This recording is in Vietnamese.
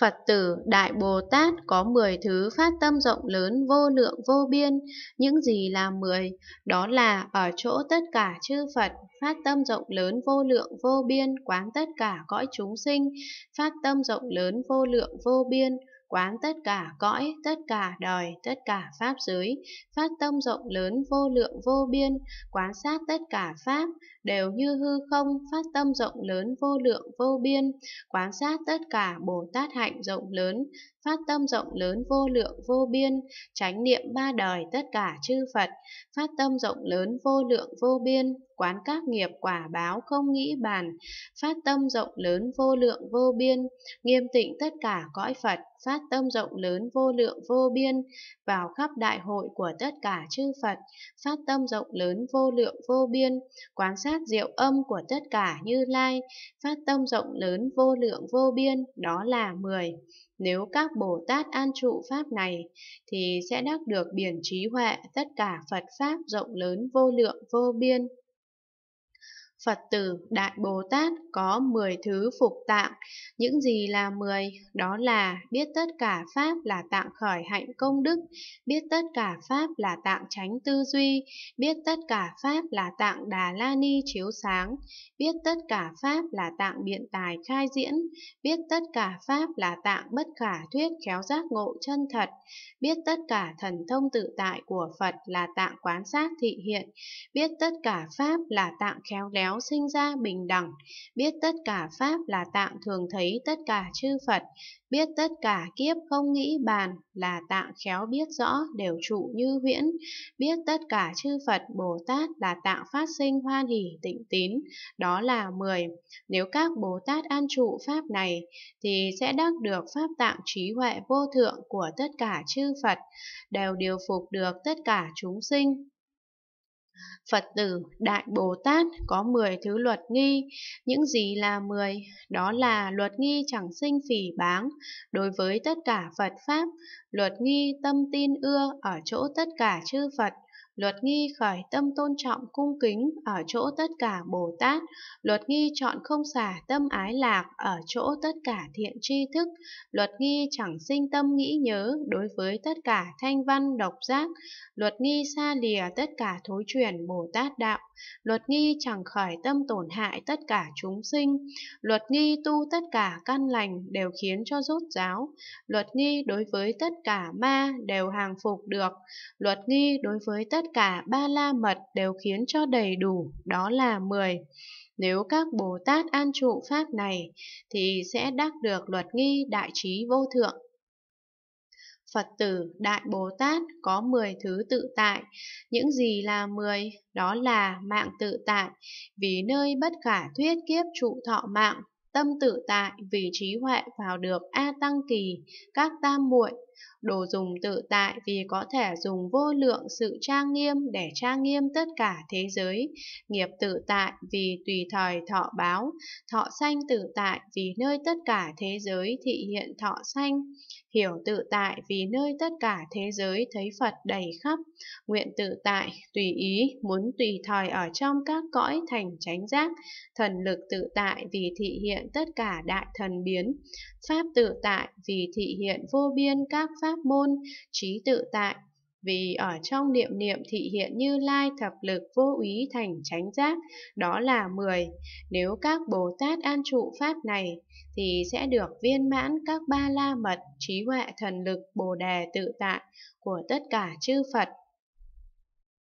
Phật tử Đại Bồ Tát có 10 thứ phát tâm rộng lớn vô lượng vô biên, những gì là 10, đó là ở chỗ tất cả chư Phật, phát tâm rộng lớn vô lượng vô biên quán tất cả cõi chúng sinh, phát tâm rộng lớn vô lượng vô biên quán tất cả cõi, tất cả đời, tất cả pháp giới, phát tâm rộng lớn vô lượng vô biên, quán sát tất cả pháp, đều như hư không, phát tâm rộng lớn vô lượng vô biên, quán sát tất cả Bồ Tát hạnh rộng lớn, phát tâm rộng lớn vô lượng vô biên, tránh niệm ba đời tất cả chư Phật, phát tâm rộng lớn vô lượng vô biên, quán các nghiệp quả báo không nghĩ bàn, phát tâm rộng lớn vô lượng vô biên, nghiêm tịnh tất cả cõi Phật, phát phát tâm rộng lớn vô lượng vô biên vào khắp đại hội của tất cả chư Phật, phát tâm rộng lớn vô lượng vô biên, quán sát diệu âm của tất cả Như Lai, phát tâm rộng lớn vô lượng vô biên, đó là 10. Nếu các Bồ Tát an trụ Pháp này, thì sẽ đắc được biển trí huệ tất cả Phật Pháp rộng lớn vô lượng vô biên. Phật tử Đại Bồ Tát có 10 thứ phục tạng. Những gì là 10? Đó là biết tất cả Pháp là tạng khởi hạnh công đức, biết tất cả Pháp là tạng tránh tư duy, biết tất cả Pháp là tạng Đà La Ni chiếu sáng, biết tất cả Pháp là tạng biện tài khai diễn, biết tất cả Pháp là tạng bất khả thuyết khéo giác ngộ chân thật, biết tất cả thần thông tự tại của Phật là tạng quán sát thị hiện, biết tất cả Pháp là tạng khéo léo giáo sinh ra bình đẳng, biết tất cả pháp là tạng thường thấy tất cả chư Phật, biết tất cả kiếp không nghĩ bàn là tạng khéo biết rõ đều trụ như huyễn, biết tất cả chư Phật Bồ Tát là tạng phát sinh hoan hỷ tịnh tín, đó là 10. Nếu các Bồ Tát an trụ pháp này thì sẽ đắc được pháp tạng trí huệ vô thượng của tất cả chư Phật, đều điều phục được tất cả chúng sinh, Phật tử Đại Bồ Tát có 10 thứ luật nghi, những gì là 10? Đó là luật nghi chẳng sinh phỉ báng đối với tất cả Phật Pháp, luật nghi tâm tin ưa ở chỗ tất cả chư Phật Luật nghi khởi tâm tôn trọng cung kính ở chỗ tất cả Bồ Tát, luật nghi chọn không xả tâm ái lạc ở chỗ tất cả thiện tri thức, luật nghi chẳng sinh tâm nghĩ nhớ đối với tất cả thanh văn độc giác, luật nghi xa lìa tất cả thối chuyển Bồ Tát đạo, luật nghi chẳng khởi tâm tổn hại tất cả chúng sinh, luật nghi tu tất cả căn lành đều khiến cho rốt giáo, luật nghi đối với tất cả ma đều hàng phục được, luật nghi đối với tất cả ba la mật đều khiến cho đầy đủ, đó là 10. Nếu các Bồ Tát an trụ Pháp này, thì sẽ đắc được luật nghi đại trí vô thượng. Phật tử Đại Bồ Tát có 10 thứ tự tại. Những gì là 10? Đó là mạng tự tại, vì nơi bất khả thuyết kiếp trụ thọ mạng tâm tự tại vì trí huệ vào được A Tăng Kỳ, các tam muội. Đồ dùng tự tại vì có thể dùng vô lượng sự trang nghiêm để trang nghiêm tất cả thế giới. Nghiệp tự tại vì tùy thời thọ báo. Thọ sanh tự tại vì nơi tất cả thế giới thị hiện thọ sanh. Hiểu tự tại vì nơi tất cả thế giới thấy Phật đầy khắp. Nguyện tự tại, tùy ý, muốn tùy thời ở trong các cõi thành chánh giác. Thần lực tự tại vì thị hiện hiện tất cả đại thần biến. Pháp tự tại vì thị hiện vô biên các pháp môn, trí tự tại vì ở trong niệm niệm thị hiện như lai thập lực vô úy thành chánh giác, đó là 10. Nếu các Bồ Tát an trụ Pháp này, thì sẽ được viên mãn các ba la mật, trí huệ thần lực bồ đề tự tại của tất cả chư Phật